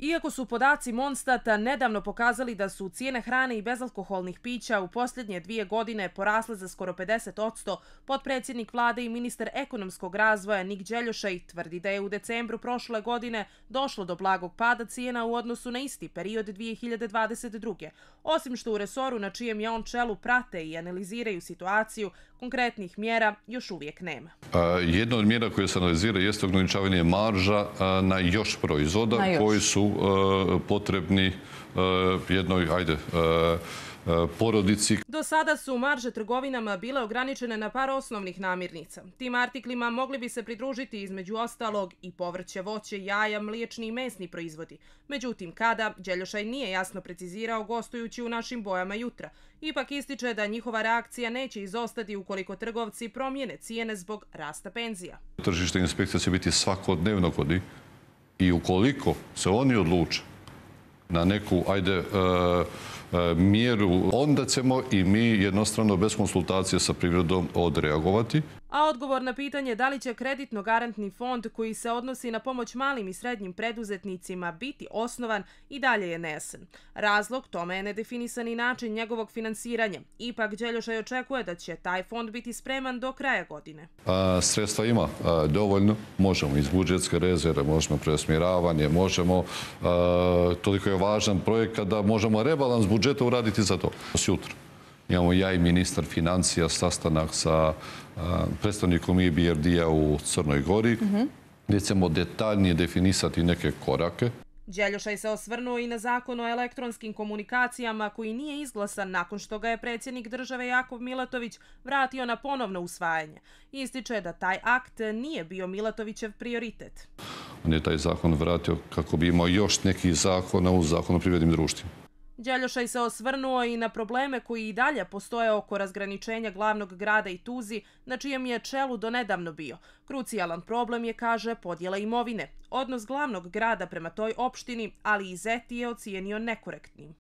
Iako su podaci Monstata nedavno pokazali da su cijene hrane i bezalkoholnih pića u posljednje dvije godine porasle za skoro 50%, podpredsjednik vlade i minister ekonomskog razvoja Nik Đeljošaj tvrdi da je u decembru prošle godine došlo do blagog pada cijena u odnosu na isti period 2022. Osim što u resoru na čijem je on čelu prate i analiziraju situaciju, konkretnih mjera još uvijek nema. jedna od mjera koje se analizira jeste ograničavanje marža na još proizvoda koji su E, potrebni e, jednoj, ajde, e, porodici. Do sada su marže trgovinama bile ograničene na par osnovnih namirnica. Tim artiklima mogli bi se pridružiti između ostalog i povrće, voće, jaja, mliječni i mesni proizvodi. Međutim, kada, Đeljošaj nije jasno precizirao gostujući u našim bojama jutra. Ipak ističe da njihova reakcija neće izostati ukoliko trgovci promijene cijene zbog rasta penzija. Tržište inspekcija će biti svakodnevno kod i ukoliko se oni odluče na neku, ajde, e, e, mjeru, onda ćemo i mi jednostavno bez konsultacije sa privredom odreagovati. A odgovor na pitanje da li će kreditno-garantni fond koji se odnosi na pomoć malim i srednjim preduzetnicima biti osnovan i dalje je nesen. Razlog tome je nedefinisani način njegovog finansiranja. Ipak Đeljošaj očekuje da će taj fond biti spreman do kraja godine. Pa, sredstva ima dovoljno. Možemo iz budžetske rezere, možemo preosmiravanje, možemo, toliko je važan projekat da možemo rebalans budžeta uraditi za to. Sjutro imamo ja i ministar financija sastanak sa predstavnikom IBRD-a e u Crnoj Gori, gdje ćemo detaljnije definisati neke korake. Đeljošaj se osvrnuo i na zakon o elektronskim komunikacijama koji nije izglasan nakon što ga je predsjednik države Jakov Milatović vratio na ponovno usvajanje. Ističe da taj akt nije bio Milatovićev prioritet. On je taj zakon vratio kako bi imao još nekih zakona u zakonu o privrednim društvima. Đeljošaj se osvrnuo i na probleme koji i dalje postoje oko razgraničenja glavnog grada i Tuzi, na čijem je čelu donedavno bio. Krucijalan problem je, kaže, podjela imovine. Odnos glavnog grada prema toj opštini, ali i Zeti je ocijenio nekorektnim.